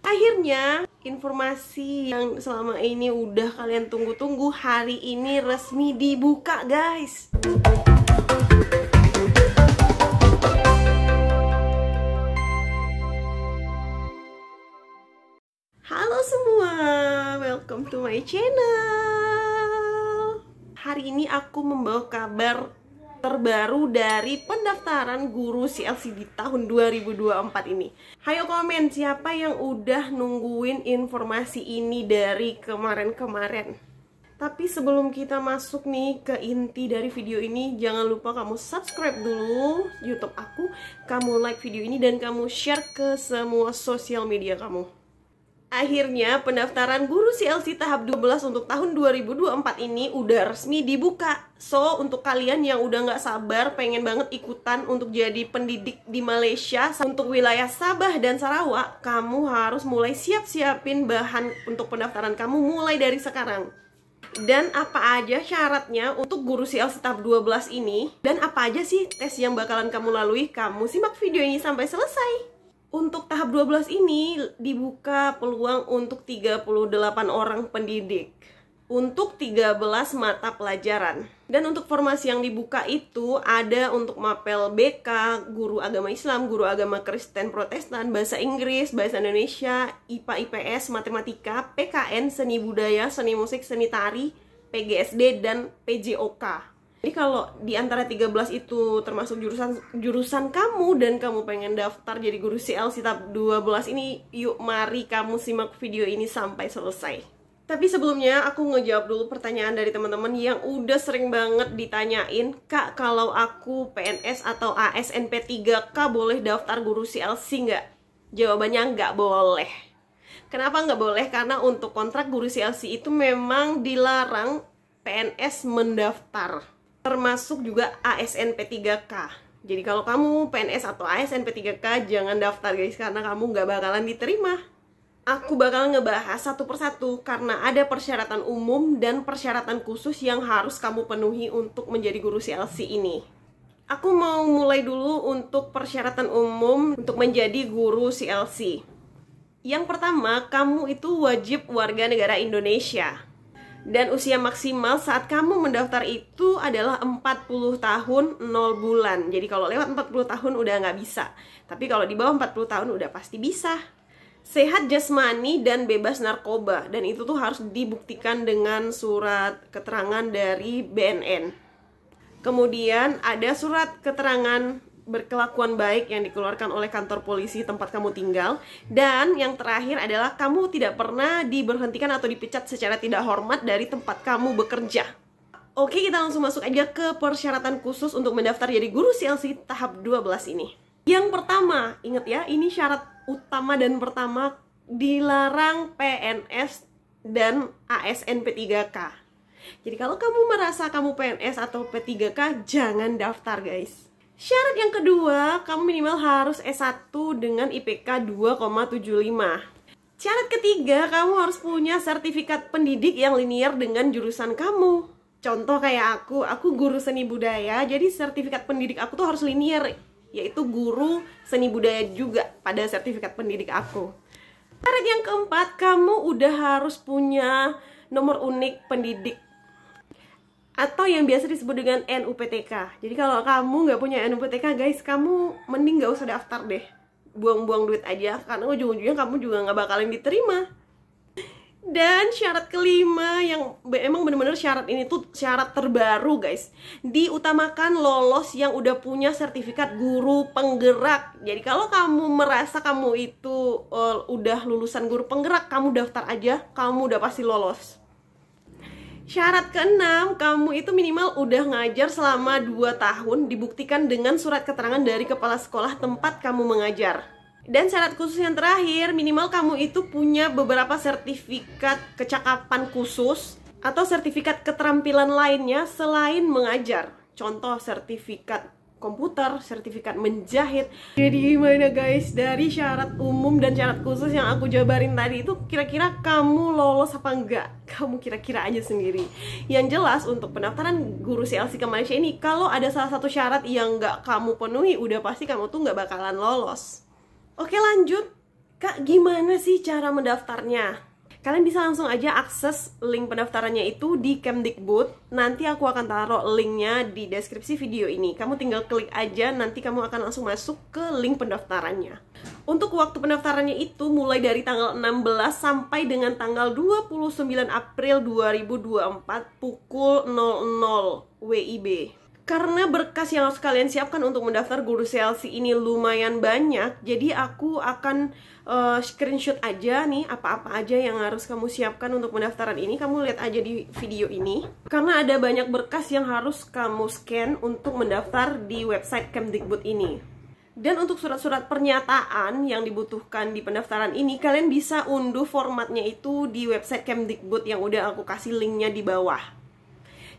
Akhirnya, informasi yang selama ini udah kalian tunggu-tunggu hari ini resmi dibuka, guys. Halo semua, welcome to my channel. Hari ini aku membawa kabar terbaru dari pendaftaran guru CLC di tahun 2024 ini. Hayo komen siapa yang udah nungguin informasi ini dari kemarin-kemarin. Tapi sebelum kita masuk nih ke inti dari video ini, jangan lupa kamu subscribe dulu YouTube aku, kamu like video ini dan kamu share ke semua sosial media kamu. Akhirnya pendaftaran guru CLC tahap 12 untuk tahun 2024 ini udah resmi dibuka. So untuk kalian yang udah nggak sabar pengen banget ikutan untuk jadi pendidik di Malaysia untuk wilayah Sabah dan Sarawak, kamu harus mulai siap-siapin bahan untuk pendaftaran kamu mulai dari sekarang. Dan apa aja syaratnya untuk guru CLC tahap 12 ini? Dan apa aja sih tes yang bakalan kamu lalui? Kamu simak video ini sampai selesai untuk tahap 12 ini dibuka peluang untuk 38 orang pendidik untuk 13 mata pelajaran. Dan untuk formasi yang dibuka itu ada untuk mapel BK, guru agama Islam, guru agama Kristen Protestan, bahasa Inggris, bahasa Indonesia, IPA IPS, matematika, PKN, seni budaya, seni musik, seni tari, PGSD dan PJOK. Jadi kalau di antara 13 itu termasuk jurusan jurusan kamu dan kamu pengen daftar jadi guru CL Sitap 12 ini, yuk mari kamu simak video ini sampai selesai. Tapi sebelumnya aku ngejawab dulu pertanyaan dari teman-teman yang udah sering banget ditanyain, "Kak, kalau aku PNS atau ASN P3K boleh daftar guru CLC nggak?" Jawabannya nggak boleh. Kenapa nggak boleh? Karena untuk kontrak guru CLC itu memang dilarang PNS mendaftar termasuk juga ASN P3K. Jadi kalau kamu PNS atau ASN P3K jangan daftar guys karena kamu nggak bakalan diterima. Aku bakal ngebahas satu persatu karena ada persyaratan umum dan persyaratan khusus yang harus kamu penuhi untuk menjadi guru CLC ini. Aku mau mulai dulu untuk persyaratan umum untuk menjadi guru CLC. Yang pertama, kamu itu wajib warga negara Indonesia dan usia maksimal saat kamu mendaftar itu adalah 40 tahun 0 bulan. Jadi kalau lewat 40 tahun udah nggak bisa. Tapi kalau di bawah 40 tahun udah pasti bisa. Sehat jasmani dan bebas narkoba dan itu tuh harus dibuktikan dengan surat keterangan dari BNN. Kemudian ada surat keterangan berkelakuan baik yang dikeluarkan oleh kantor polisi tempat kamu tinggal dan yang terakhir adalah kamu tidak pernah diberhentikan atau dipecat secara tidak hormat dari tempat kamu bekerja. Oke, kita langsung masuk aja ke persyaratan khusus untuk mendaftar jadi guru CLC tahap 12 ini. Yang pertama, ingat ya, ini syarat utama dan pertama dilarang PNS dan ASN P3K. Jadi kalau kamu merasa kamu PNS atau P3K, jangan daftar guys Syarat yang kedua, kamu minimal harus S1 dengan IPK 2,75. Syarat ketiga, kamu harus punya sertifikat pendidik yang linear dengan jurusan kamu. Contoh kayak aku, aku guru seni budaya, jadi sertifikat pendidik aku tuh harus linear, yaitu guru seni budaya juga pada sertifikat pendidik aku. Syarat yang keempat, kamu udah harus punya nomor unik pendidik atau yang biasa disebut dengan NUPTK. Jadi kalau kamu nggak punya NUPTK guys, kamu mending nggak usah daftar deh. Buang-buang duit aja, karena ujung-ujungnya kamu juga nggak bakalan diterima. Dan syarat kelima yang emang bener-bener syarat ini tuh syarat terbaru guys Diutamakan lolos yang udah punya sertifikat guru penggerak Jadi kalau kamu merasa kamu itu uh, udah lulusan guru penggerak Kamu daftar aja, kamu udah pasti lolos Syarat keenam, kamu itu minimal udah ngajar selama 2 tahun dibuktikan dengan surat keterangan dari kepala sekolah tempat kamu mengajar. Dan syarat khusus yang terakhir, minimal kamu itu punya beberapa sertifikat kecakapan khusus atau sertifikat keterampilan lainnya selain mengajar. Contoh sertifikat komputer, sertifikat menjahit. Jadi gimana guys, dari syarat umum dan syarat khusus yang aku jabarin tadi itu kira-kira kamu lolos apa enggak? Kamu kira-kira aja sendiri. Yang jelas untuk pendaftaran guru CLC ke Malaysia ini, kalau ada salah satu syarat yang enggak kamu penuhi, udah pasti kamu tuh enggak bakalan lolos. Oke lanjut, Kak gimana sih cara mendaftarnya? kalian bisa langsung aja akses link pendaftarannya itu di Kemdikbud. Nanti aku akan taruh linknya di deskripsi video ini. Kamu tinggal klik aja, nanti kamu akan langsung masuk ke link pendaftarannya. Untuk waktu pendaftarannya itu mulai dari tanggal 16 sampai dengan tanggal 29 April 2024 pukul 00 WIB karena berkas yang harus kalian siapkan untuk mendaftar guru CLC ini lumayan banyak, jadi aku akan uh, screenshot aja nih apa-apa aja yang harus kamu siapkan untuk pendaftaran ini. Kamu lihat aja di video ini. Karena ada banyak berkas yang harus kamu scan untuk mendaftar di website Kemdikbud ini. Dan untuk surat-surat pernyataan yang dibutuhkan di pendaftaran ini, kalian bisa unduh formatnya itu di website Kemdikbud yang udah aku kasih linknya di bawah.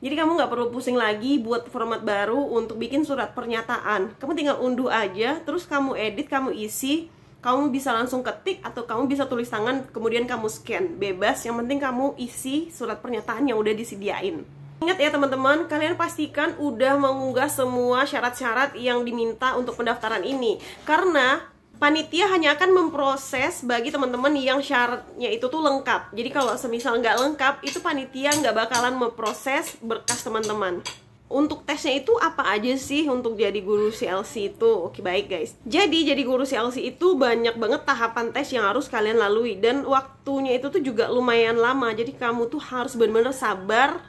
Jadi kamu nggak perlu pusing lagi buat format baru untuk bikin surat pernyataan. Kamu tinggal unduh aja, terus kamu edit, kamu isi, kamu bisa langsung ketik atau kamu bisa tulis tangan kemudian kamu scan. Bebas, yang penting kamu isi surat pernyataan yang udah disediain. Ingat ya teman-teman, kalian pastikan udah mengunggah semua syarat-syarat yang diminta untuk pendaftaran ini. Karena panitia hanya akan memproses bagi teman-teman yang syaratnya itu tuh lengkap. Jadi kalau semisal nggak lengkap, itu panitia nggak bakalan memproses berkas teman-teman. Untuk tesnya itu apa aja sih untuk jadi guru CLC itu? Oke baik guys. Jadi jadi guru CLC itu banyak banget tahapan tes yang harus kalian lalui dan waktunya itu tuh juga lumayan lama. Jadi kamu tuh harus bener-bener sabar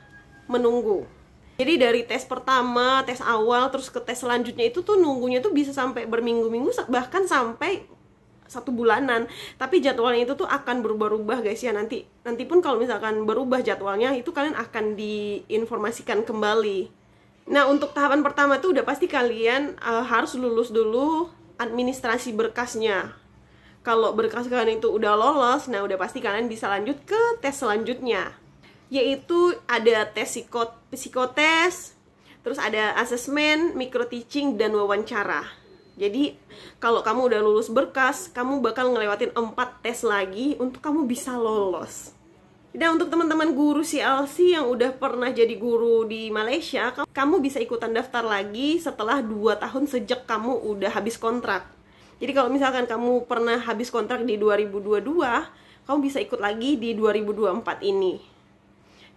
menunggu. Jadi dari tes pertama, tes awal, terus ke tes selanjutnya itu tuh nunggunya tuh bisa sampai berminggu-minggu bahkan sampai satu bulanan. Tapi jadwalnya itu tuh akan berubah-ubah guys ya nanti. Nanti pun kalau misalkan berubah jadwalnya itu kalian akan diinformasikan kembali. Nah untuk tahapan pertama tuh udah pasti kalian uh, harus lulus dulu administrasi berkasnya. Kalau berkas kalian itu udah lolos, nah udah pasti kalian bisa lanjut ke tes selanjutnya yaitu ada tes psikot psikotes, terus ada asesmen, micro teaching dan wawancara. Jadi kalau kamu udah lulus berkas, kamu bakal ngelewatin empat tes lagi untuk kamu bisa lolos. Dan untuk teman-teman guru CLC yang udah pernah jadi guru di Malaysia, kamu bisa ikutan daftar lagi setelah 2 tahun sejak kamu udah habis kontrak. Jadi kalau misalkan kamu pernah habis kontrak di 2022, kamu bisa ikut lagi di 2024 ini.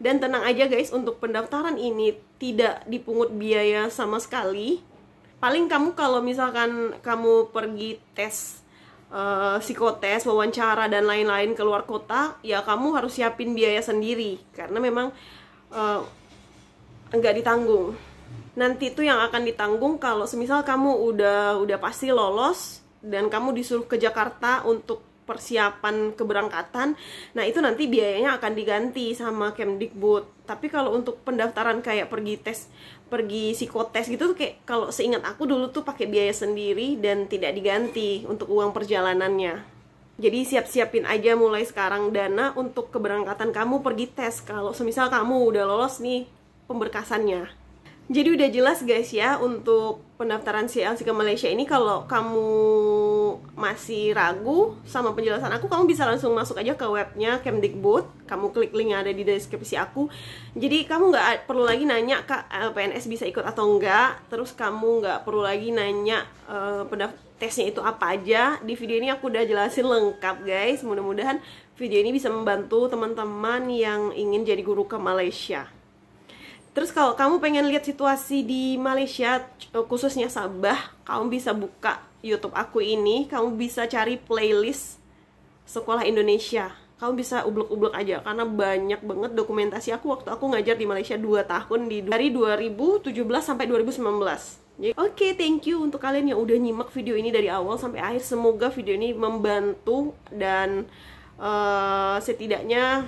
Dan tenang aja guys, untuk pendaftaran ini tidak dipungut biaya sama sekali. Paling kamu kalau misalkan kamu pergi tes uh, psikotes, wawancara dan lain-lain keluar kota, ya kamu harus siapin biaya sendiri karena memang uh, nggak ditanggung. Nanti itu yang akan ditanggung kalau semisal kamu udah udah pasti lolos dan kamu disuruh ke Jakarta untuk persiapan keberangkatan. Nah, itu nanti biayanya akan diganti sama Kemdikbud. Tapi kalau untuk pendaftaran kayak pergi tes, pergi psikotes gitu tuh kayak kalau seingat aku dulu tuh pakai biaya sendiri dan tidak diganti untuk uang perjalanannya. Jadi siap-siapin aja mulai sekarang dana untuk keberangkatan kamu pergi tes kalau semisal kamu udah lolos nih pemberkasannya. Jadi udah jelas guys ya untuk pendaftaran CLC ke Malaysia ini kalau kamu masih ragu sama penjelasan aku kamu bisa langsung masuk aja ke webnya Kemdikbud kamu klik link yang ada di deskripsi aku jadi kamu nggak perlu lagi nanya kak eh, PNS bisa ikut atau enggak terus kamu nggak perlu lagi nanya uh, tesnya itu apa aja di video ini aku udah jelasin lengkap guys mudah-mudahan video ini bisa membantu teman-teman yang ingin jadi guru ke Malaysia Terus kalau kamu pengen lihat situasi di Malaysia eh, khususnya Sabah, kamu bisa buka YouTube aku ini, kamu bisa cari playlist sekolah Indonesia. Kamu bisa ublek-ublek aja karena banyak banget dokumentasi aku waktu aku ngajar di Malaysia 2 tahun di dari 2017 sampai 2019. Oke, okay, thank you untuk kalian yang udah nyimak video ini dari awal sampai akhir. Semoga video ini membantu dan uh, setidaknya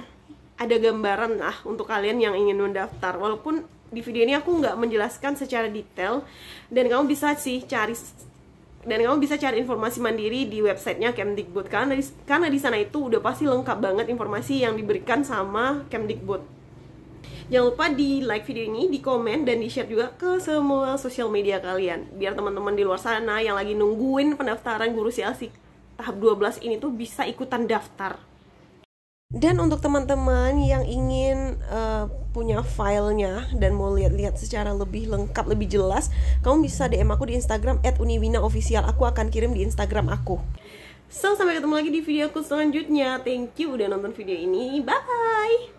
ada gambaran lah untuk kalian yang ingin mendaftar walaupun di video ini aku nggak menjelaskan secara detail dan kamu bisa sih cari dan kamu bisa cari informasi mandiri di websitenya Kemdikbud karena di, karena di sana itu udah pasti lengkap banget informasi yang diberikan sama Kemdikbud. Jangan lupa di like video ini, di komen dan di share juga ke semua sosial media kalian biar teman-teman di luar sana yang lagi nungguin pendaftaran guru CLC tahap 12 ini tuh bisa ikutan daftar. Dan untuk teman-teman yang ingin uh, punya filenya dan mau lihat-lihat secara lebih lengkap, lebih jelas, kamu bisa DM aku di Instagram @uniwinaofficial. Aku akan kirim di Instagram aku. So, sampai ketemu lagi di video aku selanjutnya. Thank you udah nonton video ini. Bye.